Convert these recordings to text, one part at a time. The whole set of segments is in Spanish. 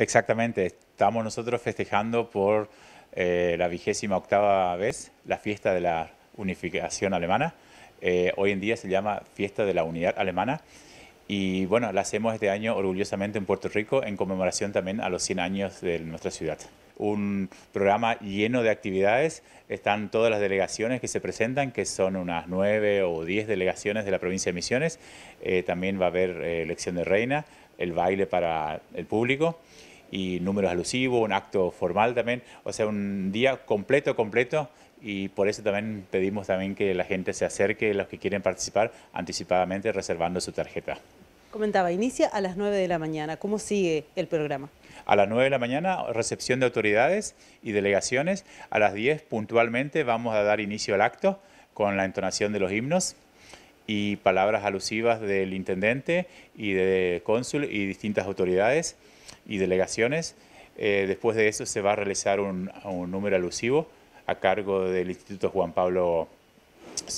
Exactamente, estamos nosotros festejando por eh, la vigésima octava vez la fiesta de la unificación alemana. Eh, hoy en día se llama Fiesta de la Unidad Alemana. Y bueno, la hacemos este año orgullosamente en Puerto Rico en conmemoración también a los 100 años de nuestra ciudad. Un programa lleno de actividades, están todas las delegaciones que se presentan, que son unas 9 o 10 delegaciones de la provincia de Misiones. Eh, también va a haber elección de reina, el baile para el público y números alusivos, un acto formal también, o sea, un día completo, completo, y por eso también pedimos también que la gente se acerque, los que quieren participar, anticipadamente reservando su tarjeta. Comentaba, inicia a las 9 de la mañana. ¿Cómo sigue el programa? A las 9 de la mañana, recepción de autoridades y delegaciones. A las 10 puntualmente vamos a dar inicio al acto con la entonación de los himnos y palabras alusivas del intendente y de cónsul y distintas autoridades y delegaciones. Eh, después de eso se va a realizar un, número alusivo a cargo del Instituto Juan Pablo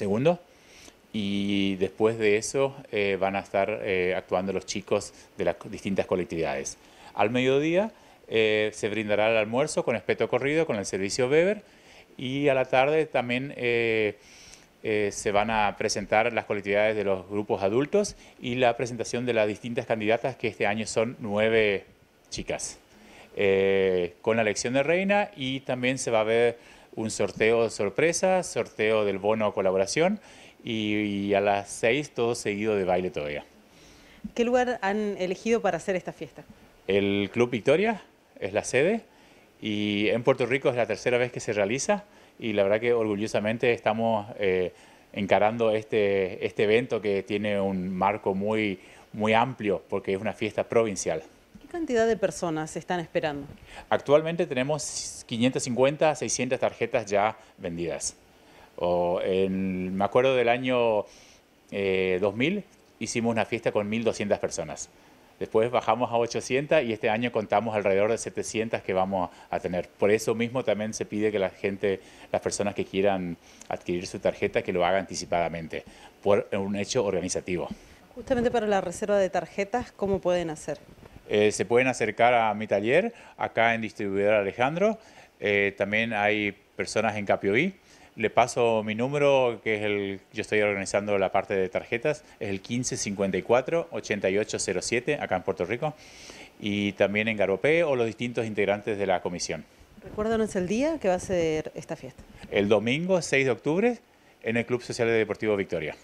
II y después de eso eh, van a estar eh, actuando los chicos de las distintas colectividades. Al mediodía se brindará el almuerzo con espeto corrido con el servicio Weber y a la tarde también... se van a presentar las colectividades de los grupos adultos y la presentación de las distintas candidatas, que este año son nueve chicas. Eh, con la elección de reina y también se va a ver un sorteo de sorpresa, sorteo del bono a colaboración y, a las seis todo seguido de baile todavía. ¿Qué lugar han elegido para hacer esta fiesta? El Club Victoria es la sede y en Puerto Rico es la tercera vez que se realiza y la verdad que orgullosamente estamos eh, encarando este, este evento que tiene un marco muy, muy amplio porque es una fiesta provincial cantidad de personas están esperando? Actualmente tenemos 550, 600 tarjetas ya vendidas. me acuerdo del año 2000 eh, hicimos una fiesta con 1.200 personas. Después bajamos a 800 y este año contamos alrededor de 700 que vamos a tener. Por eso mismo también se pide que la gente, las personas que quieran adquirir su tarjeta, que lo haga anticipadamente, por un hecho organizativo. Justamente para la reserva de tarjetas, ¿cómo pueden hacer? Eh, se pueden acercar a mi taller, acá en Distribuidor Alejandro. Eh, también hay personas en Capioí. Le paso mi número, que es el, yo estoy organizando la parte de tarjetas, es el 1554-8807, acá en Puerto Rico, y también en Garopé o los distintos integrantes de la comisión. Recuérdanos el día que va a ser esta fiesta. El domingo 6 de octubre en el Club Social Deportivo Victoria.